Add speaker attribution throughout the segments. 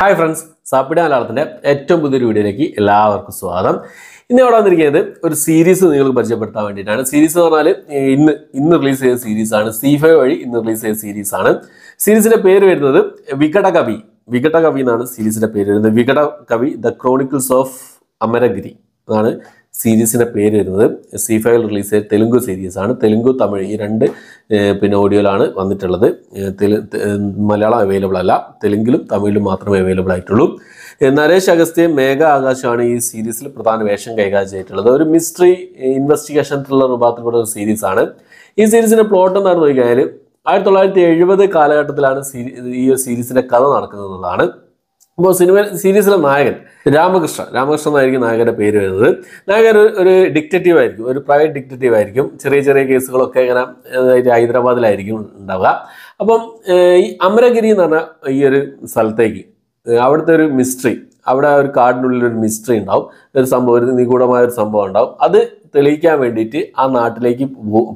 Speaker 1: hi friends സാപ്പിടി മലയാളത്തിൻ്റെ ഏറ്റവും പുതിയൊരു വീഡിയോയിലേക്ക് എല്ലാവർക്കും സ്വാഗതം ഇന്ന് ഇവിടെ വന്നിരിക്കുന്നത് ഒരു സീരീസ് നിങ്ങൾക്ക് പരിചയപ്പെടുത്താൻ വേണ്ടിയിട്ടാണ് സീരീസ് എന്ന് പറഞ്ഞാൽ ഇന്ന് ഇന്ന് റിലീസ് ചെയ്ത സീരീസാണ് സി ഫൈവ് വഴി ഇന്ന് റിലീസ് ചെയ്ത സീരീസാണ് സീരീസിൻ്റെ പേര് വരുന്നത് വികട കവി വികട കവി എന്നാണ് സീരീസിൻ്റെ പേര് വരുന്നത് വികട കവി ദ ക്രോണിക്കിൾസ് ഓഫ് അമരഗിരി എന്നാണ് സീരീസിൻ്റെ പേര് വരുന്നത് സി ഫൈവിൽ റിലീസ് ചെയ്ത തെലുങ്ക് സീരീസാണ് തെലുങ്ക് തമിഴ് ഈ രണ്ട് പിന്നെ ഓഡിയോയിലാണ് വന്നിട്ടുള്ളത് മലയാളം അവൈലബിൾ അല്ല തെലുങ്കിലും തമിഴിലും മാത്രമേ അവൈലബിൾ ആയിട്ടുള്ളൂ നരേഷ് അഗസ്ത്യ മേഘ ആകാശാണ് ഈ സീരീസിൽ പ്രധാന വേഷം കൈകാര്യം ചെയ്തിട്ടുള്ളത് ഒരു മിസ്റ്ററി ഇൻവെസ്റ്റിഗേഷൻ ത്രില്ലർ രൂപത്തിൽപ്പെട്ട ഒരു സീരീസാണ് ഈ സീരീസിൻ്റെ പ്ലോട്ട് എന്താണെന്ന് നോക്കിക്കഴിഞ്ഞാൽ ആയിരത്തി തൊള്ളായിരത്തി എഴുപത് കാലഘട്ടത്തിലാണ് ഈ ഒരു സീരീസിൻ്റെ കഥ നടക്കുന്നത് അപ്പോൾ സിനിമ സീരീസിലെ നായകൻ രാമകൃഷ്ണ രാമകൃഷ്ണൻ എന്നായിരിക്കും നായകന്റെ പേര് വരുന്നത് നായകൻ ഒരു ഡിക്റ്റേറ്റീവ് ആയിരിക്കും ഒരു പ്രൈവറ്റ് ഡിക്റ്റേറ്റീവ് ആയിരിക്കും ചെറിയ ചെറിയ കേസുകളൊക്കെ ഇങ്ങനെ ഹൈദരാബാദിലായിരിക്കും ഉണ്ടാവുക അപ്പം ഈ അമരഗിരി എന്ന് പറഞ്ഞ ഈ ഒരു സ്ഥലത്തേക്ക് അവിടുത്തെ ഒരു മിസ്റ്ററി അവിടെ ഒരു കാടിനുള്ളിൽ ഒരു മിസ്റ്ററി ഉണ്ടാവും ഒരു സംഭവം ഒരു നിഗൂഢമായ ഒരു സംഭവം ഉണ്ടാവും അത് തെളിയിക്കാൻ വേണ്ടിയിട്ട് ആ നാട്ടിലേക്ക്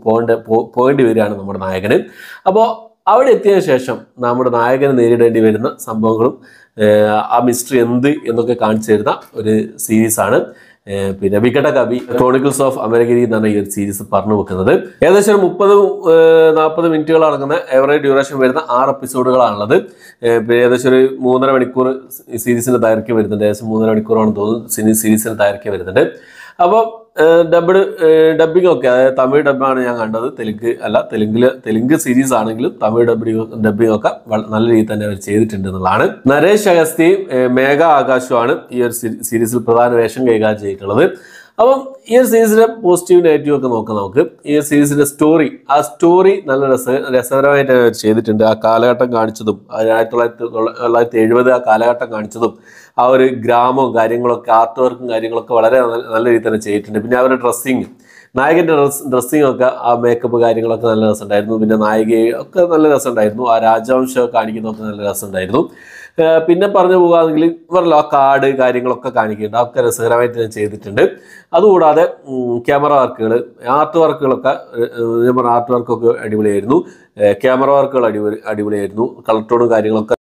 Speaker 1: പോകേണ്ട പോകേണ്ടി വരികയാണ് നമ്മുടെ നായകന് അപ്പോൾ അവിടെ എത്തിയ ശേഷം നമ്മുടെ നായകനെ നേരിടേണ്ടി വരുന്ന സംഭവങ്ങളും ആ മിസ്റ്ററി എന്ത് എന്നൊക്കെ കാണിച്ചു തരുന്ന ഒരു സീരീസാണ് പിന്നെ വികട കവി ക്രോണിക്കൽസ് ഓഫ് അമേരിക്കരി എന്ന് പറഞ്ഞ ഈ ഒരു സീരീസ് പറഞ്ഞു വെക്കുന്നത് ഏകദേശം ഒരു മുപ്പത് നാൽപ്പത് മിനിറ്റുകൾ അടങ്ങുന്ന എവറേജ് ഡ്യൂറേഷൻ വരുന്ന ആറ് എപ്പിസോഡുകളാണുള്ളത് പിന്നെ ഏകദേശം ഒരു മൂന്നര മണിക്കൂർ സീരീസിന് ദൈർഘ്യം വരുന്നുണ്ട് ഏകദേശം മൂന്നര മണിക്കൂറാണ് തോന്നുന്നു സീരീസിന് ദൈർഘ്യം വരുന്നുണ്ട് അപ്പോൾ ഡബ്ഡ് ഡബിംഗ് ഒക്കെ അതായത് തമിഴ് ഡബാണ് ഞാൻ കണ്ടത് തെലുങ്ക് അല്ല തെലുങ്കില് തെലുങ്ക് സീരീസ് ആണെങ്കിലും തമിഴ് ഡബിംഗ് ഡബ്ബിംഗ് ഒക്കെ നല്ല രീതിയിൽ തന്നെ അവർ ചെയ്തിട്ടുണ്ട് എന്നുള്ളതാണ് നരേഷ് അഗസ്തിയും മേഘ ആകാശുമാണ് ഈ ഒരു സീരീസിൽ പ്രധാന വേഷം കൈകാര്യം ചെയ്തിട്ടുള്ളത് അപ്പം ഈ ഒരു സീരീസിന്റെ പോസിറ്റീവ് നെഗറ്റീവ് ഒക്കെ നോക്കാം നമുക്ക് ഈ ഒരു സീരീസിന്റെ സ്റ്റോറി ആ സ്റ്റോറി നല്ല രസ രസകരമായിട്ട് ചെയ്തിട്ടുണ്ട് ആ കാലഘട്ടം കാണിച്ചതും ആയിരത്തി തൊള്ളായിരത്തി തൊള്ളായിരത്തി എഴുപത് ആ കാലഘട്ടം കാണിച്ചതും ആ ഒരു ഗ്രാമവും കാര്യങ്ങളൊക്കെ ആർട്ട് വർക്കും കാര്യങ്ങളൊക്കെ വളരെ നല്ല രീതിയിൽ തന്നെ ചെയ്തിട്ടുണ്ട് പിന്നെ അവരുടെ ഡ്രസ്സിങ് നായകൻ്റെ ഡ്രസ് ഡ്രസ്സിങ് ഒക്കെ ആ മേക്കപ്പ് കാര്യങ്ങളൊക്കെ നല്ല രസമുണ്ടായിരുന്നു പിന്നെ നായികയെ ഒക്കെ നല്ല രസമുണ്ടായിരുന്നു ആ രാജവംശമൊക്കെ കാണിക്കുന്നതൊക്കെ നല്ല രസമുണ്ടായിരുന്നു പിന്നെ പറഞ്ഞു പോകുകയാണെങ്കിൽ ഇവരല്ലോ ആ കാട് കാര്യങ്ങളൊക്കെ കാണിക്കുന്നുണ്ട് അതൊക്കെ രസകരമായിട്ട് ഞാൻ ചെയ്തിട്ടുണ്ട് അതുകൂടാതെ കൂടാതെ ക്യാമറ വർക്കുകൾ ആർട്ട് വർക്കുകളൊക്കെ ഞാൻ പറഞ്ഞ ആർട്ട് വർക്കൊക്കെ അടിപൊളിയായിരുന്നു ക്യാമറ വർക്കുകൾ അടിപൊളി അടിപൊളിയായിരുന്നു കളർ ടോണും കാര്യങ്ങളൊക്കെ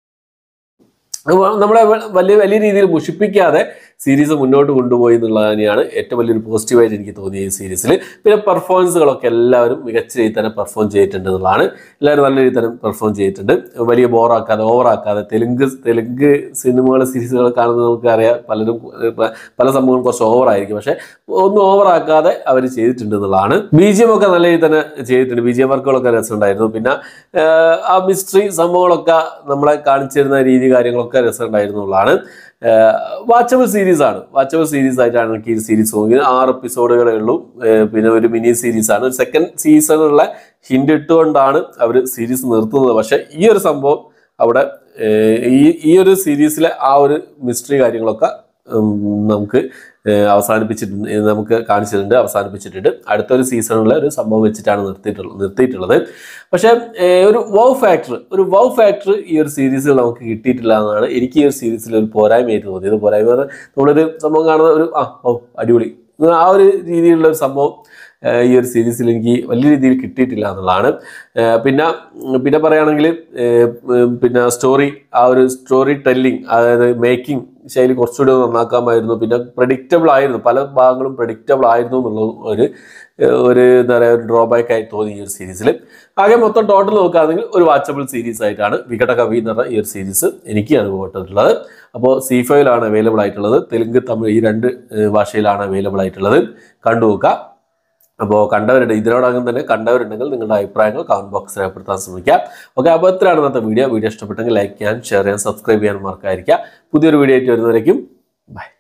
Speaker 1: നമ്മളെ വലിയ വലിയ രീതിയിൽ മുഷിപ്പിക്കാതെ സീരീസ് മുന്നോട്ട് കൊണ്ടുപോയി എന്നുള്ളത് തന്നെയാണ് ഏറ്റവും വലിയൊരു പോസിറ്റീവായിട്ട് എനിക്ക് തോന്നിയ ഈ സീരീസിൽ പിന്നെ പെർഫോമൻസുകളൊക്കെ എല്ലാവരും മികച്ച രീതിയിൽ തന്നെ പെർഫോം ചെയ്തിട്ടുണ്ട് എന്നുള്ളതാണ് എല്ലാവരും നല്ല രീതിയിൽ തന്നെ പെർഫോം ചെയ്തിട്ടുണ്ട് വലിയ ബോറാക്കാതെ ഓവറാക്കാതെ തെലുങ്ക് തെലുങ്ക് സിനിമകൾ സീരീസുകൾ കാണുന്നത് നമുക്കറിയാം പലരും പല സംഭവങ്ങളും കുറച്ച് ഓവറായിരിക്കും പക്ഷേ ഒന്നും ഓവറാക്കാതെ അവർ ചെയ്തിട്ടുണ്ട് എന്നുള്ളതാണ് ബി ജി എം ഒക്കെ നല്ല രീതിയിൽ തന്നെ ചെയ്തിട്ടുണ്ട് ബി ജി എം വർക്കുകളൊക്കെ രസമുണ്ടായിരുന്നു പിന്നെ ആ മിസ്റ്ററി സംഭവങ്ങളൊക്കെ നമ്മളെ കാണിച്ചിരുന്ന രീതി കാര്യങ്ങളൊക്കെ രസമുണ്ടായിരുന്നു വാച്ചബിൾ സീരീസ് ആണ് വാച്ചബിൾ സീരീസ് ആയിട്ടാണ് എനിക്ക് ഈ സീരീസ് തോന്നിയത് ആറ് എപ്പിസോഡുകളേ ഉള്ളൂ പിന്നെ ഒരു മിനി സീരീസ് ആണ് ഒരു സെക്കൻഡ് സീസണുള്ള ഹിൻഡ് ഇട്ടുകൊണ്ടാണ് അവർ സീരീസ് നിർത്തുന്നത് പക്ഷേ ഈ ഒരു സംഭവം അവിടെ ഈ ഈ ഒരു സീരീസിലെ ആ ഒരു മിസ്റ്ററി കാര്യങ്ങളൊക്കെ നമുക്ക് അവസാനിപ്പിച്ചിട്ടുണ്ട് നമുക്ക് കാണിച്ചിട്ടുണ്ട് അവസാനിപ്പിച്ചിട്ടുണ്ട് അടുത്തൊരു സീസണുള്ള ഒരു സംഭവം വെച്ചിട്ടാണ് നിർത്തിയിട്ടുള്ളത് നിർത്തിയിട്ടുള്ളത് പക്ഷേ ഒരു വൗ ഫാക്ടർ ഒരു വൗ ഫാക്ടർ ഈ ഒരു സീരീസിൽ നമുക്ക് കിട്ടിയിട്ടില്ല എന്നാണ് എനിക്ക് ഈ ഒരു സീരീസിൽ ഒരു പോരായ്മയായിട്ട് തോന്നിയത് പോരായ്മ നമ്മളൊരു സംഭവം കാണുന്ന ഒരു ആ ഓ അടിപൊളി ആ ഒരു രീതിയിലുള്ള ഒരു സംഭവം ഈ ഒരു സീരീസിൽ എനിക്ക് വലിയ രീതിയിൽ കിട്ടിയിട്ടില്ല എന്നുള്ളതാണ് പിന്നെ പിന്നെ പറയുകയാണെങ്കിൽ പിന്നെ സ്റ്റോറി ആ ഒരു സ്റ്റോറി ടെല്ലിംഗ് അതായത് മേക്കിംഗ് ശൈലി കുറച്ചുകൂടി നന്നാക്കാമായിരുന്നു പിന്നെ പ്രഡിക്റ്റബിൾ ആയിരുന്നു പല ഭാഗങ്ങളും പ്രഡിക്റ്റബിൾ ആയിരുന്നു എന്നുള്ള ഒരു ഒരു എന്താ പറയുക ഒരു ഡ്രോബാക്ക് ആയി തോന്നി ഈ ഒരു സീരീസിൽ ആകെ മൊത്തം ടോട്ടൽ നോക്കുകയാണെങ്കിൽ ഒരു വാച്ചബിൾ സീരീസ് ആയിട്ടാണ് വികട കവി എന്ന് പറഞ്ഞ ഈ ഒരു സീരീസ് എനിക്ക് അനുഭവപ്പെട്ടിട്ടുള്ളത് അപ്പോൾ സി ഫൈവിലാണ് അവൈലബിൾ ആയിട്ടുള്ളത് തെലുങ്ക് തമിഴ് ഈ രണ്ട് ഭാഷയിലാണ് അവൈലബിൾ ആയിട്ടുള്ളത് കണ്ടുനോക്കുക അപ്പോൾ കണ്ടവരുണ്ട് ഇതിനോടകം തന്നെ കണ്ടവരുണ്ടെങ്കിൽ നിങ്ങളുടെ അഭിപ്രായങ്ങൾ കമൻറ്റ് ബോക്സ് രേഖപ്പെടുത്താൻ ശ്രമിക്കാം ഓക്കെ അപ്പോൾ എത്രയാണ് ഇന്നത്തെ വീഡിയോ വീഡിയോ ഇഷ്ടപ്പെട്ടെങ്കിൽ ലൈക്ക് ചെയ്യാൻ ഷെയർ ചെയ്യാൻ സബ്സ്ക്രൈബ് ചെയ്യാൻ മറക്കാതിരിക്കുക പുതിയൊരു വീഡിയോ ആയിട്ട് വരുന്നവരേക്കും ബൈ